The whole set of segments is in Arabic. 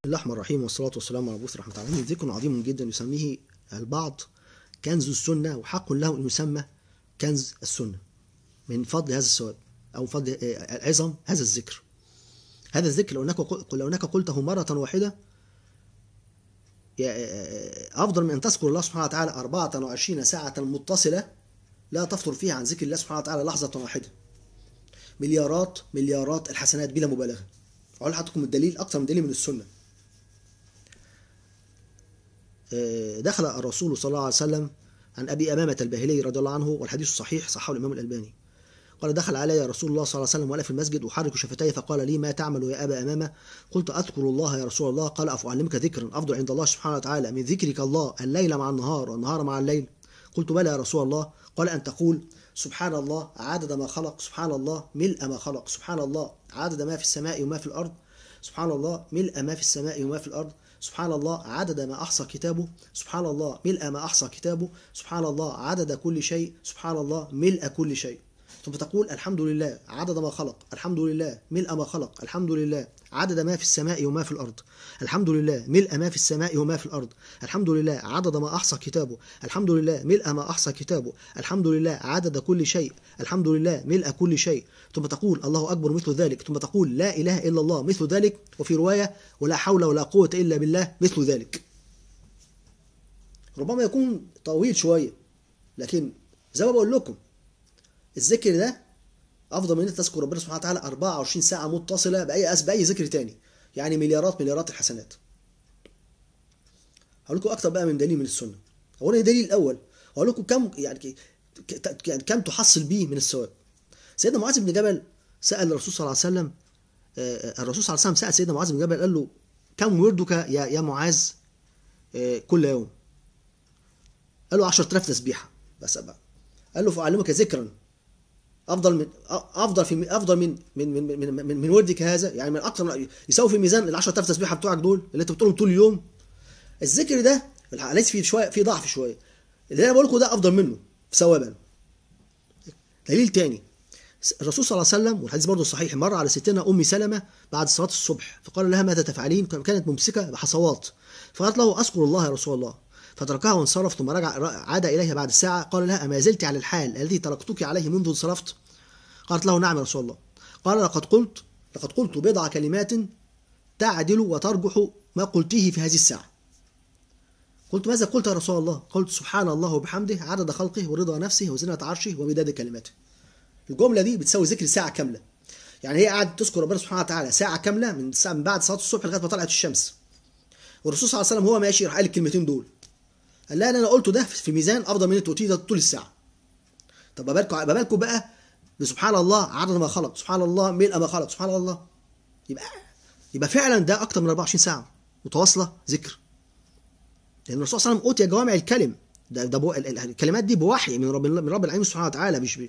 بسم الله الرحمن الرحيم والصلاة والسلام على بوث رحمة الله ذكر عظيم جدا يسميه البعض كنز السنة وحق له أن يسمى كنز السنة من فضل هذا الثواب أو فضل آه، آه، عظم هذا الذكر هذا الذكر لو أنك لو أنك قلته مرة واحدة آه، أفضل من أن تذكر الله سبحانه وتعالى 24 ساعة متصلة لا تفطر فيها عن ذكر الله سبحانه وتعالى لحظة واحدة مليارات مليارات الحسنات بلا مبالغة أقول لحضرتكم الدليل أكثر من دليل من السنة آه، دخل الرسول صلى الله عليه وسلم عن أبي أمامة الباهلي رضي الله عنه والحديث صحيح صححه الإمام الألباني قال دخل علي رسول الله صلى الله عليه وسلم وأنا في المسجد أحرك شفتي فقال لي ما تعمل يا أبا أمامة قلت أذكر الله يا رسول الله قال أفعلمك ذكرا أفضل عند الله سبحانه وتعالى من ذكرك الله الليل مع النهار والنهار مع الليل قلت بلى يا رسول الله قال أن تقول سبحان الله عدد ما خلق سبحان الله ملء ما خلق سبحان الله عدد ما في السماء وما في الأرض سبحان الله ملء ما في السماء وما في الأرض سبحان الله عدد ما أحصى كتابه سبحان الله ملء ما أحصى كتابه سبحان الله عدد كل شيء سبحان الله ملء كل شيء ثم تقول الحمد لله عدد ما خلق الحمد لله ملء ما خلق الحمد لله عدد ما في السماء وما في الأرض الحمد لله ملء ما في السماء وما في الأرض الحمد لله عدد ما أحصى كتابه الحمد لله ملء ما أحصى كتابه الحمد لله عدد كل شيء الحمد لله ملء كل شيء ثم تقول الله أكبر مثل ذلك ثم تقول لا إله إلا الله مثل ذلك وفي رواية ولا حول ولا قوة إلا بالله مثل ذلك ربما يكون طويل شوية لكن زي ما بقول لكم الذكر ده افضل من ان تذكر ربنا سبحانه وتعالى 24 ساعه متصله باي أس باي ذكر تاني يعني مليارات مليارات الحسنات هقول لكم اكتر بقى من دليل من السنه اولا الدليل الاول هقول لكم كم يعني, يعني كم تحصل بيه من الثواب سيدنا معاذ بن جبل سال الرسول صلى الله عليه وسلم آه، آه، الرسول صلى الله عليه وسلم سال سيدنا معاذ بن جبل قال له كم وردك يا يا معاذ آه، كل يوم قال له 10000 تسبيحه بس بقى قال له فاعلمك ذكرا افضل من افضل في افضل من من من من, من, من وردك هذا يعني من اكثر من يساوي في ميزان ال 10000 تسبيحه بتوعك دول اللي انت بتقولهم طول اليوم الذكر ده ليس فيه شويه في ضعف شويه اللي انا بقول لكم ده افضل منه ثوابا دليل تاني الرسول صلى الله عليه وسلم والحديث برضه صحيح مر على ستنا ام سلمه بعد صلاه الصبح فقال لها ماذا تفعلين؟ كانت ممسكه بحصوات فقالت له اذكر الله يا رسول الله فتركها وانصرف ثم رجع عاد اليها بعد ساعه قال لها اما زلت على الحال الذي تركتك عليه منذ انصرفت؟ قالت له نعم يا رسول الله قال لقد قلت لقد قلت بضع كلمات تعدل وترجح ما قلته في هذه الساعة قلت ماذا قلت يا رسول الله قلت سبحان الله وبحمده عدد خلقه ورضا نفسه وزنة عرشه ومداد كلماته الجملة دي بتساوي ذكر ساعة كاملة يعني هي قعدت تذكر ربنا سبحانه وتعالى ساعة كاملة من ساعة من بعد صلاة الصبح لغاية ما طلعت الشمس والرسول صلى الله عليه وسلم هو ماشي راح قال الكلمتين دول قال لا انا قلته ده في ميزان افضل من توتيه ده طول الساعة طب ما بالكم بقى بسبحان الله عدد ما خلق سبحان الله ملء ما خلق سبحان الله يبقى يبقى فعلا ده اكتر من 24 ساعه متواصله ذكر لان الرسول صلى الله عليه وسلم اوتي جوامع الكلم ده, ده بو... الكلمات دي بوحي من رب من رب العالمين سبحانه وتعالى مش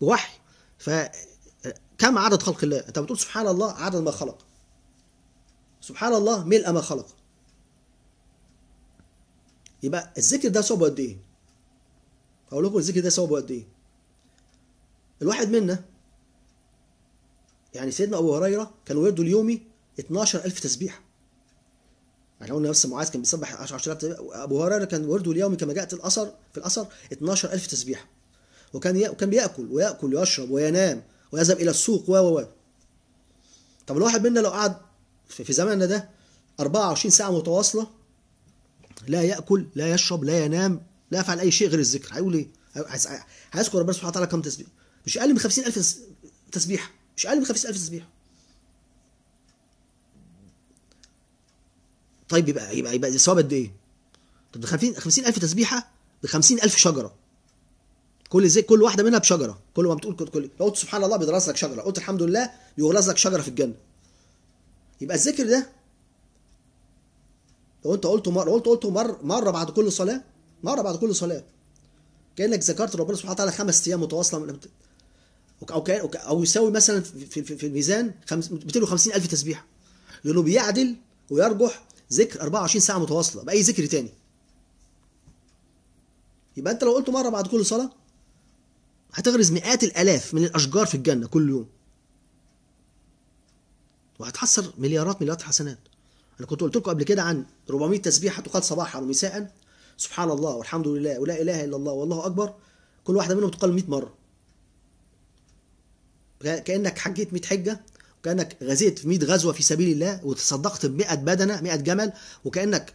بوحي ف كم عدد خلق الله انت بتقول سبحان الله عدد ما خلق سبحان الله ملء ما خلق يبقى الذكر ده صعب قد ايه؟ اقول لكم الذكر ده صعب قد ايه؟ الواحد منا يعني سيدنا أبو هريرة كان ورده اليومي 12000 تسبيح يعني قلنا نفس معاذ كان بيسبح 10000 أبو هريرة كان ورده اليومي كما جاءت الأثر في الأثر 12000 تسبيح وكان وكان بياكل وياكل ويشرب وينام ويذهب الى السوق و و و طب الواحد منا لو قعد في زماننا ده 24 ساعه متواصله لا ياكل لا يشرب لا ينام لا يفعل اي شيء غير الذكر هيقول ايه هيذكر ربنا سبحانه وتعالى كم تسبيح مش اقل من 50000 تسبيحه مش اقل من 50000 تسبيحه طيب يبقى يبقى يبقى الثواب قد ايه؟ طب 50000 تسبيحه ب 50000 شجره كل زي كل واحده منها بشجره كل ما بتقول كل لو قلت سبحان الله بيدرس لك شجره قلت الحمد لله بيغرس لك شجره في الجنه يبقى الذكر ده لو انت قلته مره قلت قلته مر مره بعد كل صلاه مره بعد كل صلاه كانك ذكرت ربنا سبحانه وتعالى خمس ايام متواصله من او كان او يساوي مثلا في, في, في الميزان 250 الف تسبيحه لانه بيعدل ويرجح ذكر 24 ساعه متواصله باي ذكر تاني يبقى انت لو قلته مره بعد كل صلاه هتغرز مئات الالاف من الاشجار في الجنه كل يوم وهتحصل مليارات مليارات حسنات انا كنت قلت لكم قبل كده عن 400 تسبيحه تقال صباحا ومساء سبحان الله والحمد لله ولا اله الا الله والله اكبر كل واحده منهم تقال 100 مره كانك حجيت 100 حجه وكانك غزيت في 100 غزوه في سبيل الله وتصدقت ب 100 بدنه 100 جمل وكانك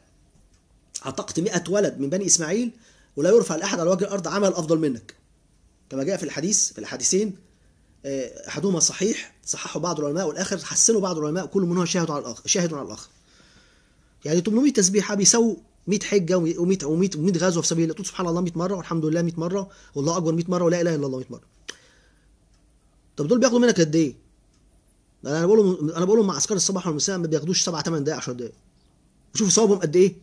عتقت 100 ولد من بني اسماعيل ولا يرفع لاحد على وجه الارض عمل افضل منك كما جاء في الحديث في الحديثين آه، احدهما صحيح صححه بعض العلماء والاخر حسنه بعض العلماء كل منهما شاهد على الاخر شاهد على الاخر يعني 800 تسبيحه بيساووا 100 حجه و100 و100 غزوه في سبيل الله تقول سبحان الله 100 مره والحمد لله 100 مره والله اكبر 100 مره ولا اله الا الله 100 مره طب دول بياخدوا منك قد ايه؟ انا بقول انا بقول مع عسكر الصباح والمساء ما بياخدوش 7 8 دقائق 10 دقائق وشوف صوابهم قد ايه؟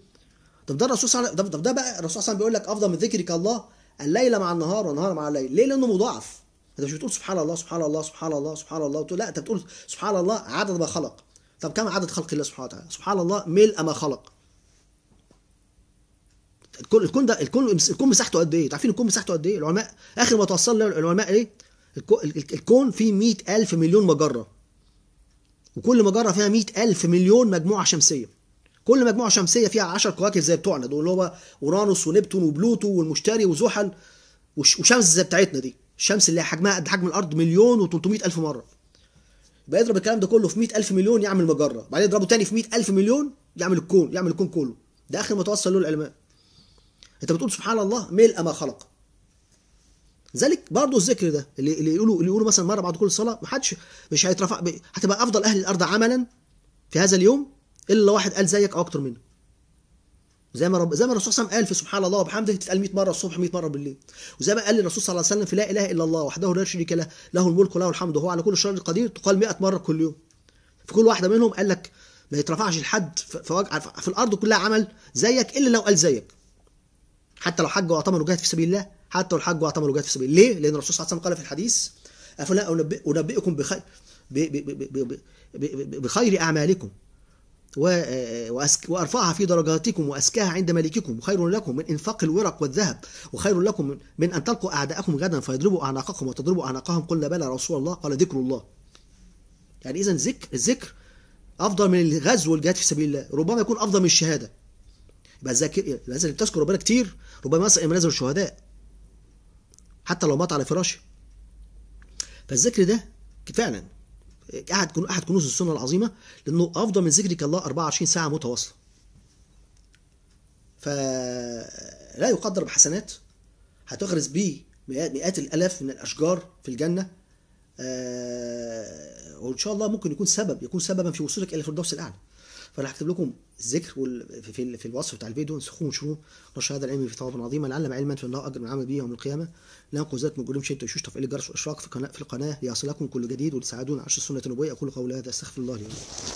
طب ده الرسول صلى الله عليه وسلم طب ده بقى الرسول صلى الله عليه وسلم بيقول لك افضل من ذكرك الله الليل مع النهار والنهار مع الليل، ليه؟ لانه مضاعف انت مش بتقول سبحان الله سبحان الله سبحان الله سبحان الله لا انت بتقول سبحان الله عدد ما خلق طب كم عدد خلق الله سبحانه وتعالى؟ سبحان الله ملء ما خلق الكون الكون ده الكون الكون مساحته قد ايه؟ انتوا عارفين الكون مساحته قد ايه؟ العلماء اخر ما توصل له العلماء ايه؟ الكون فيه مئة ألف مليون مجرة وكل مجرة فيها مئة ألف مليون مجموعة شمسية كل مجموعة شمسية فيها 10 كواكب زي بتوعنا دول اللي هو أورانوس ونبتون وبلوتو والمشتري وزحل وشمس زي بتاعتنا دي الشمس اللي حجمها قد حجم الأرض مليون و300 ألف مرة يبقى يضرب الكلام ده كله في 100000 مليون يعمل مجرة بعدين يضربه تاني في 100000 مليون يعمل الكون يعمل الكون كله ده آخر ما توصل له العلماء انت بتقول سبحان الله ملء ما خلق ذلك برضه الذكر ده اللي اللي يقولوا اللي يقولوا مثلا مره بعد كل صلاه ما حدش مش هيترفع هتبقى افضل اهل الارض عملا في هذا اليوم الا واحد قال زيك او اكتر منه زي ما رب زي ما الرسول صلى الله عليه وسلم قال في سبحان الله وبحمده تتقال 100 مره الصبح 100 مره بالليل وزي ما قال الرسول صلى الله عليه وسلم في لا اله الا الله وحده لا شريك له له الملك وله الحمد وهو على كل شيء قدير تقال 100 مره كل يوم في كل واحده منهم قال لك ما يترفعش لحد في, في الارض كلها عمل زيك الا لو قال زيك حتى لو حج واعتمر وجاهد في سبيل الله حتى الحج واعتمر وجاهد في سبيل ليه؟ لأن الرسول صلى الله عليه وسلم قال في الحديث أفلا أنبئكم بخير بخير أعمالكم وأرفعها في درجاتكم وأزكاها عند ملككم خير لكم من إنفاق الورق والذهب وخير لكم من أن تلقوا أعداءكم غدا فيضربوا أعناقكم وتضربوا أعناقهم قلنا بلى رسول الله قال ذكر الله يعني إذا ذكر الذكر أفضل من الغزو والجهاد في سبيل الله ربما يكون أفضل من الشهادة يبقى ذاكر لازم تذكر ربنا كتير ربما يصل منازل الشهداء حتى لو مات على فراشه فالذكر ده فعلا احد احد كنوز السنه العظيمه لانه افضل من ذكرك الله 24 ساعه متواصله فلا يقدر بحسنات هتغرس به مئات الالاف من الاشجار في الجنه آه وان شاء الله ممكن يكون سبب يكون سببا في وصولك الى الفردوس الاعلى فانا هكتب لكم الذكر في, في الوصف بتاع الفيديو انسخوه وانشروه نشر هذا العلم في ثواب عظيما لعلم علما فالله اجر من عمل به يوم القيامه لانكم ذات من قلوب شيء تشوش تفعيل الجرس والاشراك في القناه في القناه ليصلكم كل جديد ولتساعدونا على عرش السنه النبويه اقول قولي هذا استغفر الله لي